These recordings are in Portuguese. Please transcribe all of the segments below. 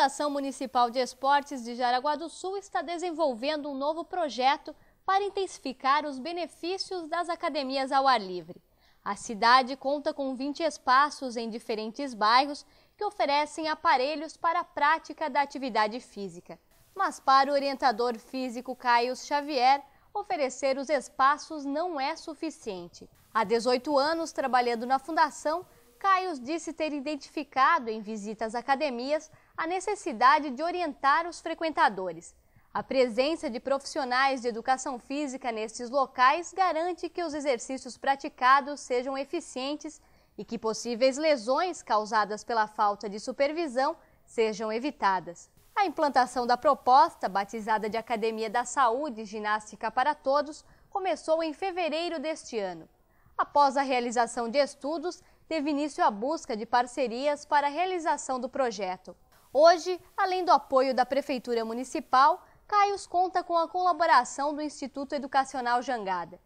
Fundação Municipal de Esportes de Jaraguá do Sul está desenvolvendo um novo projeto para intensificar os benefícios das academias ao ar livre. A cidade conta com 20 espaços em diferentes bairros que oferecem aparelhos para a prática da atividade física. Mas para o orientador físico Caio Xavier, oferecer os espaços não é suficiente. Há 18 anos trabalhando na fundação, Caio disse ter identificado em visitas às academias a necessidade de orientar os frequentadores. A presença de profissionais de educação física nestes locais garante que os exercícios praticados sejam eficientes e que possíveis lesões causadas pela falta de supervisão sejam evitadas. A implantação da proposta, batizada de Academia da Saúde Ginástica para Todos, começou em fevereiro deste ano. Após a realização de estudos, teve início a busca de parcerias para a realização do projeto. Hoje, além do apoio da Prefeitura Municipal, Caios conta com a colaboração do Instituto Educacional Jangada.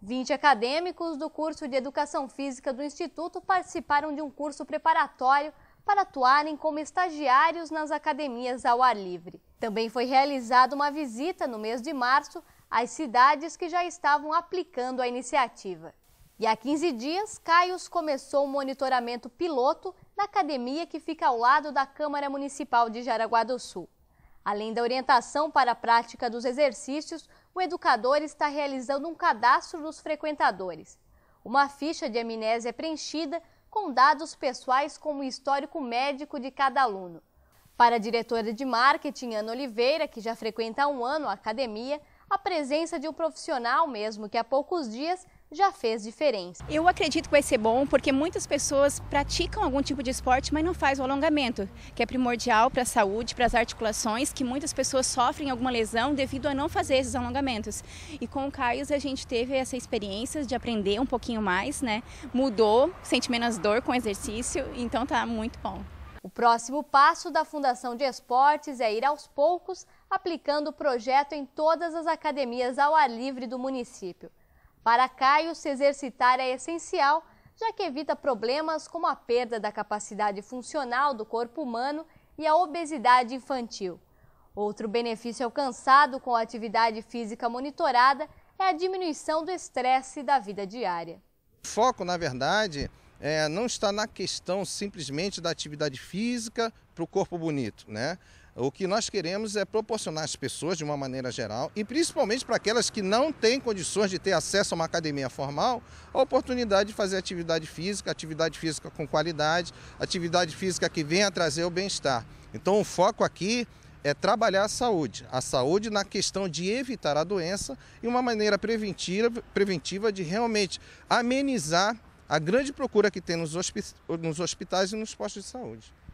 20 acadêmicos do curso de Educação Física do Instituto participaram de um curso preparatório para atuarem como estagiários nas academias ao ar livre. Também foi realizada uma visita no mês de março às cidades que já estavam aplicando a iniciativa. E há 15 dias, Caios começou o um monitoramento piloto na academia que fica ao lado da Câmara Municipal de Jaraguá do Sul. Além da orientação para a prática dos exercícios, o educador está realizando um cadastro dos frequentadores. Uma ficha de amnésia é preenchida com dados pessoais como o histórico médico de cada aluno. Para a diretora de marketing, Ana Oliveira, que já frequenta há um ano a academia, a presença de um profissional, mesmo que há poucos dias, já fez diferença. Eu acredito que vai ser bom porque muitas pessoas praticam algum tipo de esporte, mas não faz o alongamento, que é primordial para a saúde, para as articulações, que muitas pessoas sofrem alguma lesão devido a não fazer esses alongamentos. E com o Caio a gente teve essa experiência de aprender um pouquinho mais, né? Mudou, sente menos dor com o exercício, então tá muito bom. O próximo passo da Fundação de Esportes é ir aos poucos aplicando o projeto em todas as academias ao ar livre do município. Para Caio, se exercitar é essencial, já que evita problemas como a perda da capacidade funcional do corpo humano e a obesidade infantil. Outro benefício alcançado com a atividade física monitorada é a diminuição do estresse da vida diária. O foco, na verdade, é, não está na questão simplesmente da atividade física para o corpo bonito, né? O que nós queremos é proporcionar às pessoas, de uma maneira geral, e principalmente para aquelas que não têm condições de ter acesso a uma academia formal, a oportunidade de fazer atividade física, atividade física com qualidade, atividade física que venha trazer o bem-estar. Então, o foco aqui é trabalhar a saúde. A saúde na questão de evitar a doença e uma maneira preventiva, preventiva de realmente amenizar a grande procura que tem nos hospitais e nos postos de saúde.